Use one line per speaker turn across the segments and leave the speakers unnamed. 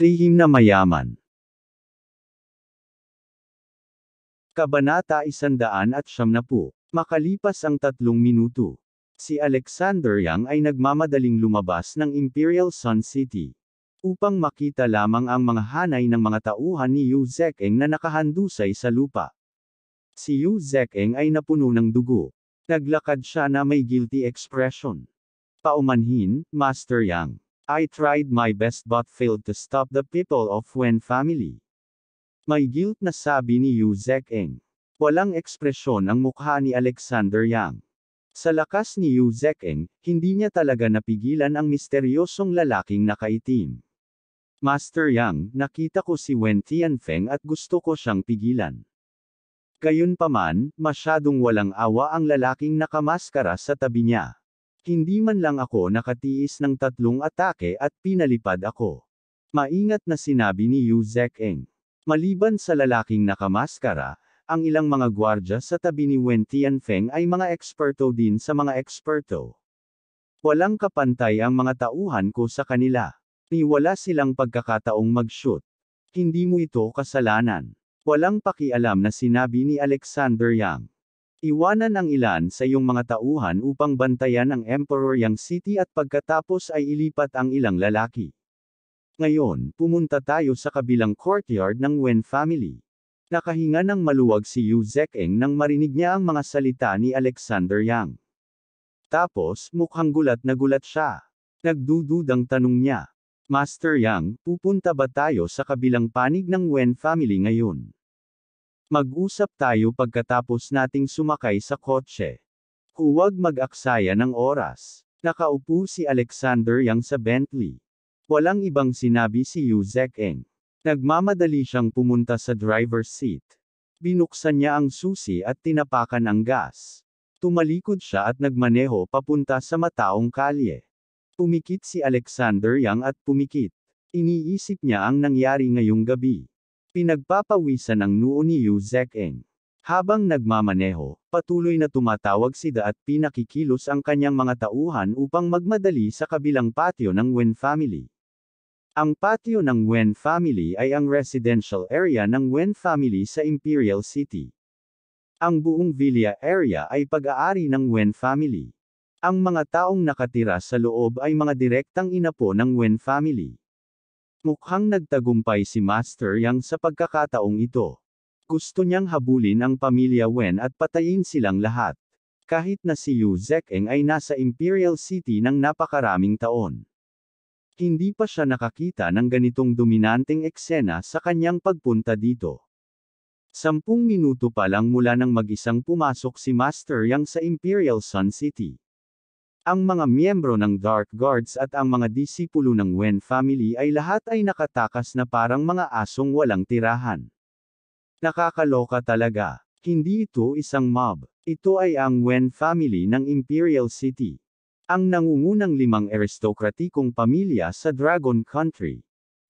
Lihim na mayaman. Kabanata 110. Makalipas ang tatlong minuto, si Alexander Yang ay nagmamadaling lumabas ng Imperial Sun City upang makita lamang ang mga hanay ng mga tauhan ni Yu Zekeng na nakahandusay sa lupa. Si Yu Zekeng ay napuno ng dugo. Naglakad siya na may guilty expression. Paumanhin, Master Yang. I tried my best but failed to stop the people of Wen family. May guilt na sabi ni Yu zek Walang ekspresyon ang mukha ni Alexander Yang. Sa lakas ni Yu zek hindi niya talaga napigilan ang misteryosong lalaking nakaitim. Master Yang, nakita ko si Wen Tianfeng at gusto ko siyang pigilan. Gayunpaman, masyadong walang awa ang lalaking nakamaskara sa tabi niya. Hindi man lang ako nakatiis ng tatlong atake at pinalipad ako. Maingat na sinabi ni Yu Zekeng. Maliban sa lalaking nakamaskara, ang ilang mga gwardya sa tabi ni Wen Tianfeng ay mga eksperto din sa mga eksperto. Walang kapantay ang mga tauhan ko sa kanila. Niwala silang pagkakataong mag-shoot. Hindi mo ito kasalanan. Walang pakialam na sinabi ni Alexander Yang. Iwanan ang ilan sa iyong mga tauhan upang bantayan ang Emperor Yang City at pagkatapos ay ilipat ang ilang lalaki. Ngayon, pumunta tayo sa kabilang courtyard ng Wen family. Nakahinga ng maluwag si Yu Zekeng nang marinig niya ang mga salita ni Alexander Yang. Tapos, mukhang gulat na gulat siya. Nagdududang tanong niya. Master Yang, pupunta ba tayo sa kabilang panig ng Wen family ngayon? Mag-usap tayo pagkatapos nating sumakay sa kotse. Huwag mag-aksaya ng oras. Nakaupo si Alexander Yang sa Bentley. Walang ibang sinabi si Yu Zekeng. Nagmamadali siyang pumunta sa driver's seat. Binuksan niya ang susi at tinapakan ang gas. Tumalikod siya at nagmaneho papunta sa mataong kalye. Pumikit si Alexander Yang at pumikit. Iniisip niya ang nangyari ngayong gabi. Pinagpapawisan ang noo ni Yu Zekeng. Habang nagmamaneho, patuloy na tumatawag si Da at pinakikilos ang kanyang mga tauhan upang magmadali sa kabilang patio ng Wen family. Ang patio ng Wen family ay ang residential area ng Wen family sa Imperial City. Ang buong Villa area ay pag-aari ng Wen family. Ang mga taong nakatira sa loob ay mga direktang inapo ng Wen family. Mukhang nagtagumpay si Master Yang sa pagkakataong ito. Gusto niyang habulin ang pamilya Wen at patayin silang lahat. Kahit na si Yu Zekeng ay nasa Imperial City ng napakaraming taon. Hindi pa siya nakakita ng ganitong dominanteng eksena sa kanyang pagpunta dito. Sampung minuto pa lang mula nang mag-isang pumasok si Master Yang sa Imperial Sun City. Ang mga miyembro ng Dark Guards at ang mga disipulo ng Wen family ay lahat ay nakatakas na parang mga asong walang tirahan. Nakakaloka talaga. Hindi ito isang mob. Ito ay ang Wen family ng Imperial City. Ang nangungunang limang aristokratikong pamilya sa Dragon Country.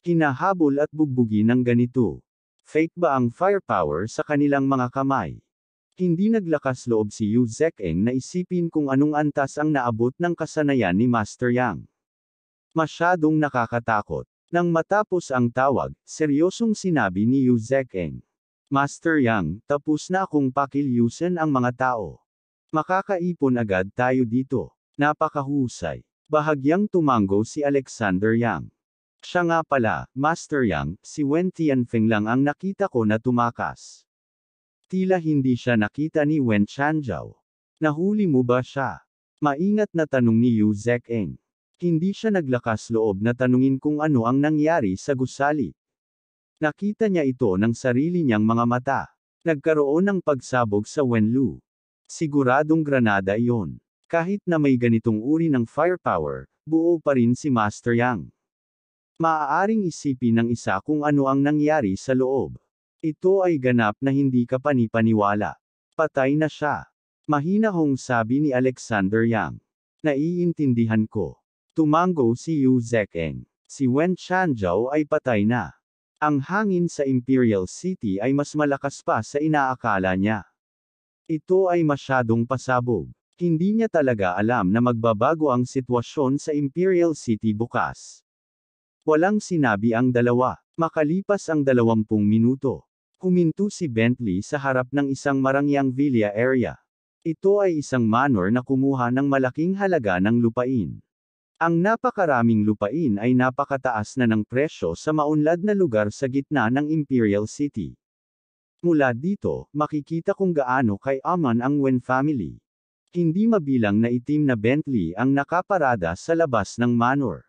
Kinahabol at bugbugi ng ganito. Fake ba ang firepower sa kanilang mga kamay? Hindi naglakas loob si Yu Zekeng na isipin kung anong antas ang naabot ng kasanayan ni Master Yang. Masyadong nakakatakot. Nang matapos ang tawag, seryosong sinabi ni Yu Zekeng. Master Yang, tapos na akong pakilyusan ang mga tao. Makakaipon agad tayo dito. Napakahusay. Bahagyang tumango si Alexander Yang. Siya nga pala, Master Yang, si Wen Tianfeng lang ang nakita ko na tumakas. Tila hindi siya nakita ni Wen Chanzhao. Nahuli mo ba siya? Maingat na tanong ni Yu Zekeng. Hindi siya naglakas loob na tanungin kung ano ang nangyari sa gusali. Nakita niya ito ng sarili niyang mga mata. Nagkaroon ng pagsabog sa Wenlu. Siguradong granada iyon. Kahit na may ganitong uri ng firepower, buo pa rin si Master Yang. Maaaring isipin ng isa kung ano ang nangyari sa loob. Ito ay ganap na hindi ka panipaniwala. Patay na siya. Mahina hong sabi ni Alexander Yang. Naiintindihan ko. Tumango si Yu Zekeng. Si Wen Chanzhou ay patay na. Ang hangin sa Imperial City ay mas malakas pa sa inaakala niya. Ito ay masyadong pasabog. Hindi niya talaga alam na magbabago ang sitwasyon sa Imperial City bukas. Walang sinabi ang dalawa. Makalipas ang 20 minuto, Huminto si Bentley sa harap ng isang marangyang villa area. Ito ay isang manor na kumuha ng malaking halaga ng lupain. Ang napakaraming lupain ay napakataas na ng presyo sa maunlad na lugar sa gitna ng Imperial City. Mula dito, makikita kung gaano kay Aman ang Wen family. Hindi mabilang na itim na Bentley ang nakaparada sa labas ng manor.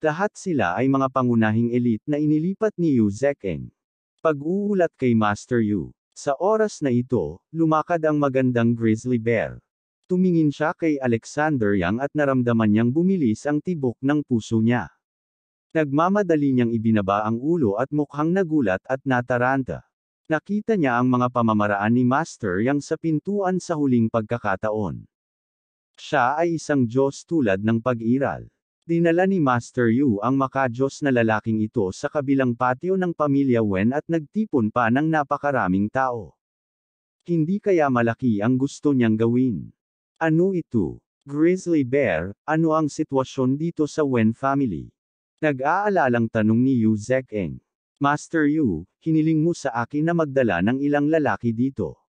Lahat sila ay mga pangunahing elite na inilipat ni Yu Zekeng. Pag-uulat kay Master Yu. Sa oras na ito, lumakad ang magandang grizzly bear. Tumingin siya kay Alexander Yang at naramdaman niyang bumilis ang tibok ng puso niya. Nagmamadali niyang ibinaba ang ulo at mukhang nagulat at nataranta. Nakita niya ang mga pamamaraan ni Master Yang sa pintuan sa huling pagkakataon. Siya ay isang Diyos tulad ng pag-iral. Dinala ni Master Yu ang makajos na lalaking ito sa kabilang patio ng pamilya Wen at nagtipon pa ng napakaraming tao. Hindi kaya malaki ang gusto niyang gawin. Ano ito? Grizzly Bear, ano ang sitwasyon dito sa Wen family? Nag-aalalang tanong ni Yu Zekeng. Master Yu, hiniling mo sa akin na magdala ng ilang lalaki dito.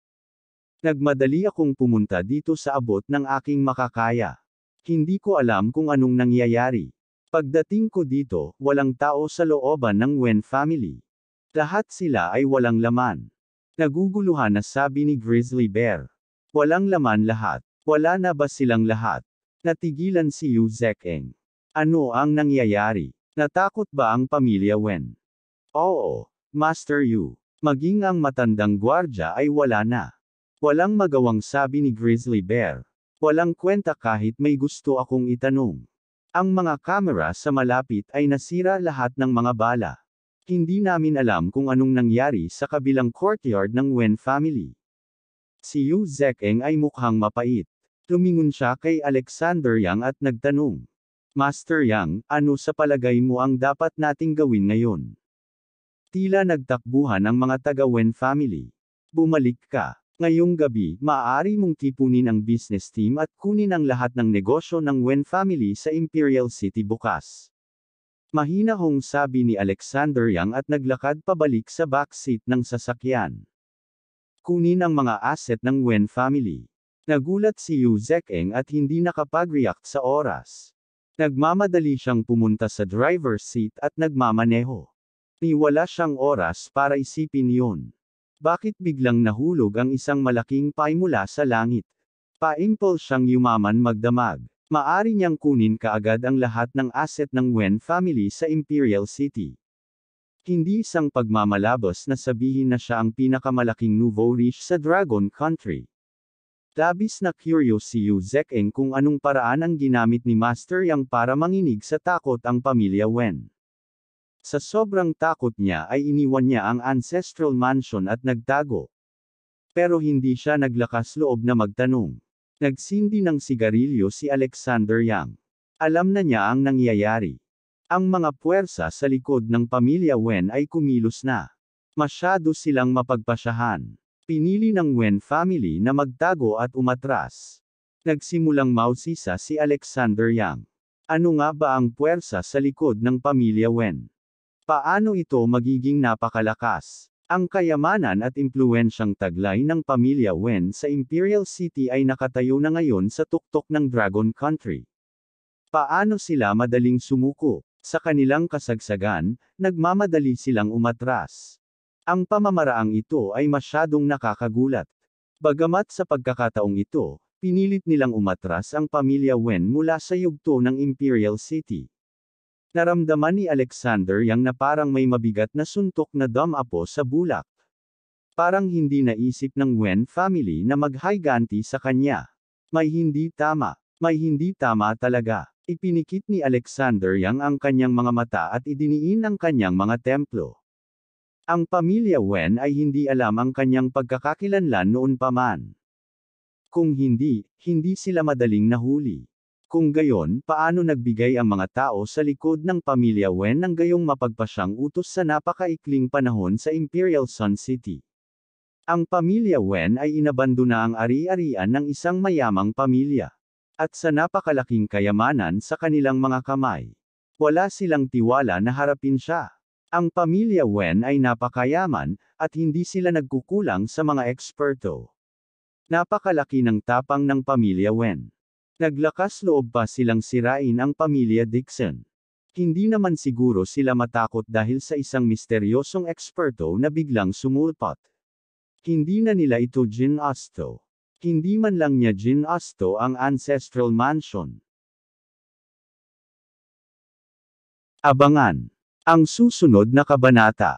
Nagmadali akong pumunta dito sa abot ng aking makakaya. Hindi ko alam kung anong nangyayari. Pagdating ko dito, walang tao sa looban ng Wen family. Lahat sila ay walang laman. Naguguluhan na sabi ni Grizzly Bear. Walang laman lahat. Wala na ba silang lahat? Natigilan si Yu Zekeng. Ano ang nangyayari? Natakot ba ang pamilya Wen? Oo, Master Yu. Maging ang matandang gwardya ay wala na. Walang magawang sabi ni Grizzly Bear. Walang kwenta kahit may gusto akong itanong. Ang mga kamera sa malapit ay nasira lahat ng mga bala. Hindi namin alam kung anong nangyari sa kabilang courtyard ng Wen family. Si Yu Zekeng ay mukhang mapait. Tumingon siya kay Alexander Yang at nagtanong. Master Yang, ano sa palagay mo ang dapat nating gawin ngayon? Tila nagtakbuhan ang mga taga Wen family. Bumalik ka. Ngayong gabi, maaari mong tipunin ang business team at kunin ang lahat ng negosyo ng Wen family sa Imperial City bukas. Mahina hong sabi ni Alexander Yang at naglakad pabalik sa backseat ng sasakyan. Kunin ang mga asset ng Wen family. Nagulat si Yu Zekeng at hindi nakapag-react sa oras. Nagmamadali siyang pumunta sa driver's seat at nagmamaneho. Niwala siyang oras para isipin yun. Bakit biglang nahulog ang isang malaking pie mula sa langit? Pa-impulse siyang yumaman magdamag. Maari niyang kunin kaagad ang lahat ng asset ng Wen family sa Imperial City. Hindi isang pagmamalabos na sabihin na siya ang pinakamalaking nouveau riche sa Dragon Country. Labis na curious si Yu Zekeng kung anong paraan ang ginamit ni Master Yang para manginig sa takot ang pamilya Wen. Sa sobrang takot niya ay iniwan niya ang ancestral mansion at nagtago. Pero hindi siya naglakas loob na magtanong. Nagsindi ng sigarilyo si Alexander Yang. Alam na niya ang nangyayari. Ang mga puwersa sa likod ng pamilya Wen ay kumilos na. Masyado silang mapagpasyahan. Pinili ng Wen family na magtago at umatras. Nagsimulang mausisa si Alexander Yang. Ano nga ba ang puwersa sa likod ng pamilya Wen? Paano ito magiging napakalakas? Ang kayamanan at impluensyang taglay ng pamilya Wen sa Imperial City ay nakatayo na ngayon sa tuktok ng Dragon Country. Paano sila madaling sumuko? Sa kanilang kasagsagan, nagmamadali silang umatras. Ang pamamaraang ito ay masyadong nakakagulat. Bagamat sa pagkakataong ito, pinilit nilang umatras ang pamilya Wen mula sa yugto ng Imperial City. Naramdaman ni Alexander yang na parang may mabigat na suntok na damapo sa bulak. Parang hindi naisip ng Wen family na maghiganti sa kanya. May hindi tama. May hindi tama talaga. Ipinikit ni Alexander yang ang kanyang mga mata at idiniin ang kanyang mga templo. Ang pamilya Wen ay hindi alam ang kanyang pagkakakilanlan noon pa man. Kung hindi, hindi sila madaling nahuli. Kung gayon, paano nagbigay ang mga tao sa likod ng pamilya Wen ng gayong mapagpasyang utos sa napakaikling panahon sa Imperial Sun City? Ang pamilya Wen ay inabandona ang ari-arian ng isang mayamang pamilya. At sa napakalaking kayamanan sa kanilang mga kamay. Wala silang tiwala na harapin siya. Ang pamilya Wen ay napakayaman, at hindi sila nagkukulang sa mga eksperto. Napakalaki ng tapang ng pamilya Wen. Naglakas loob pa silang sirain ang pamilya Dixon. Hindi naman siguro sila matakot dahil sa isang misteryosong eksperto na biglang sumulpot. Hindi na nila ito Jin Asto. Hindi man lang niya Jin Asto ang ancestral mansion. Abangan! Ang susunod na kabanata